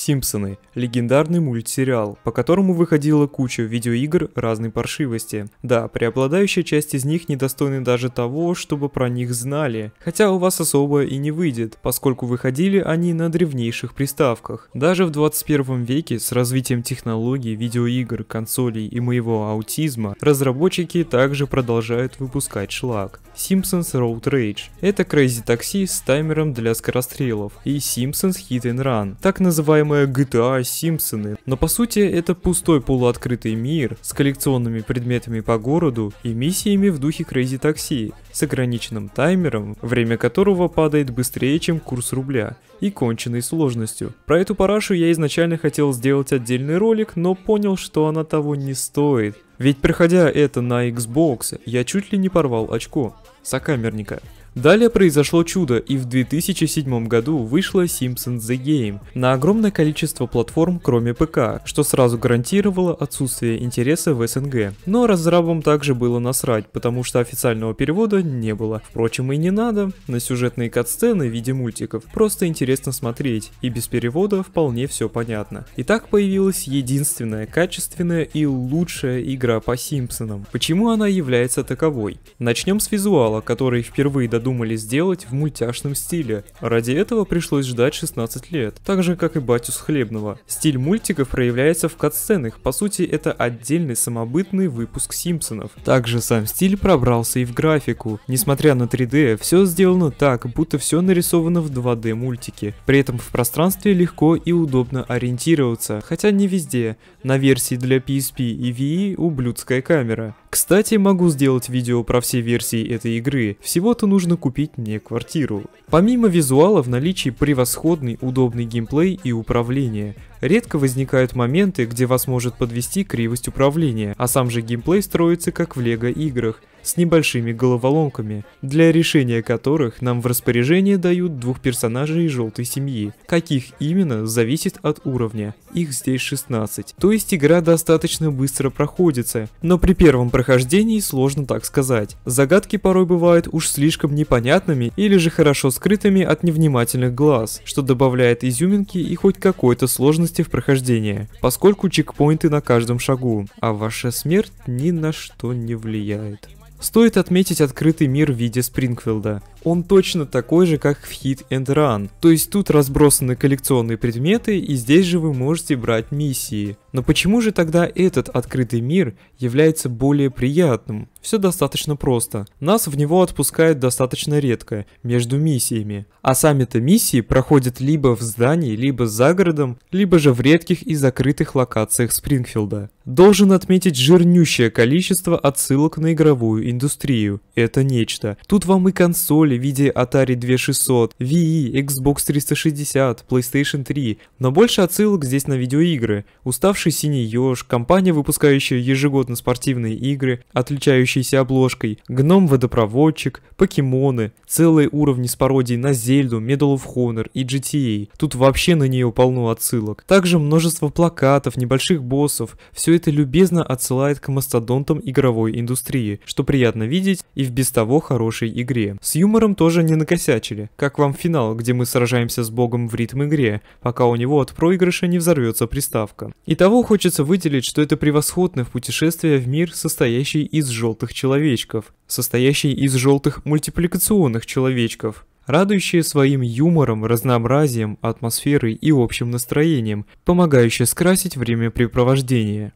«Симпсоны» — легендарный мультсериал, по которому выходила куча видеоигр разной паршивости. Да, преобладающая часть из них недостойны даже того, чтобы про них знали, хотя у вас особо и не выйдет, поскольку выходили они на древнейших приставках. Даже в 21 веке с развитием технологий, видеоигр, консолей и моего аутизма, разработчики также продолжают выпускать шлак. Simpsons Road Rage. Это Crazy Taxi с таймером для скорострелов и Simpsons Hit and Run, так называемая GTA Симпсоны. Но по сути это пустой полуоткрытый мир с коллекционными предметами по городу и миссиями в духе Crazy Taxi с ограниченным таймером, время которого падает быстрее, чем курс рубля, и конченной сложностью. Про эту парашу я изначально хотел сделать отдельный ролик, но понял, что она того не стоит, ведь проходя это на Xbox, я чуть ли не порвал очко сокамерника. Далее произошло чудо, и в 2007 году вышла Simpsons The Game на огромное количество платформ, кроме ПК, что сразу гарантировало отсутствие интереса в СНГ. Но разрабам также было насрать, потому что официального перевода не было. Впрочем, и не надо, на сюжетные катсцены в виде мультиков просто интересно смотреть, и без перевода вполне все понятно. И так появилась единственная качественная и лучшая игра по Симпсонам. Почему она является таковой? Начнем с визуала сериала, который впервые додумались сделать в мультяшном стиле. Ради этого пришлось ждать 16 лет, так же как и «Батюс Хлебного». Стиль мультиков проявляется в катсценах, по сути это отдельный самобытный выпуск «Симпсонов». Также сам стиль пробрался и в графику. Несмотря на 3D, все сделано так, будто все нарисовано в 2D мультике. При этом в пространстве легко и удобно ориентироваться, хотя не везде. На версии для PSP и Wii e ублюдская камера. Кстати, могу сделать видео про все версии этой игры, всего-то нужно купить мне квартиру. Помимо визуала в наличии превосходный удобный геймплей и управление. Редко возникают моменты, где вас может подвести кривость управления, а сам же геймплей строится как в лего играх, с небольшими головоломками, для решения которых нам в распоряжение дают двух персонажей желтой семьи. Каких именно, зависит от уровня. Их здесь 16. То есть игра достаточно быстро проходится, но при первом прохождении сложно так сказать. Загадки порой бывают уж слишком непонятными или же хорошо скрытыми от невнимательных глаз, что добавляет изюминки и хоть какой-то сложности в прохождении, поскольку чекпоинты на каждом шагу, а ваша смерть ни на что не влияет. Стоит отметить открытый мир в виде Спрингфилда, он точно такой же, как в Hit and Run. То есть тут разбросаны коллекционные предметы, и здесь же вы можете брать миссии. Но почему же тогда этот открытый мир является более приятным? Все достаточно просто. Нас в него отпускают достаточно редко, между миссиями. А сами-то миссии проходят либо в здании, либо за городом, либо же в редких и закрытых локациях Спрингфилда. Должен отметить жирнющее количество отсылок на игровую индустрию. Это нечто. Тут вам и консоль, консоли в виде Atari 2600, Wii, Xbox 360, PlayStation 3, но больше отсылок здесь на видеоигры. Уставший синий еж, компания, выпускающая ежегодно спортивные игры, отличающиеся обложкой, гном-водопроводчик, покемоны, целые уровни с пародией на Зельду, Medal of Honor и GTA. Тут вообще на нее полно отсылок. Также множество плакатов, небольших боссов. Все это любезно отсылает к мастодонтам игровой индустрии, что приятно видеть и в без того хорошей игре. С юмором выбором тоже не накосячили, как вам финал, где мы сражаемся с богом в ритм игре, пока у него от проигрыша не взорвется приставка. Итого хочется выделить, что это превосходное путешествие в мир, состоящий из желтых человечков, состоящий из желтых мультипликационных человечков, радующее своим юмором, разнообразием, атмосферой и общим настроением, помогающее скрасить времяпрепровождение.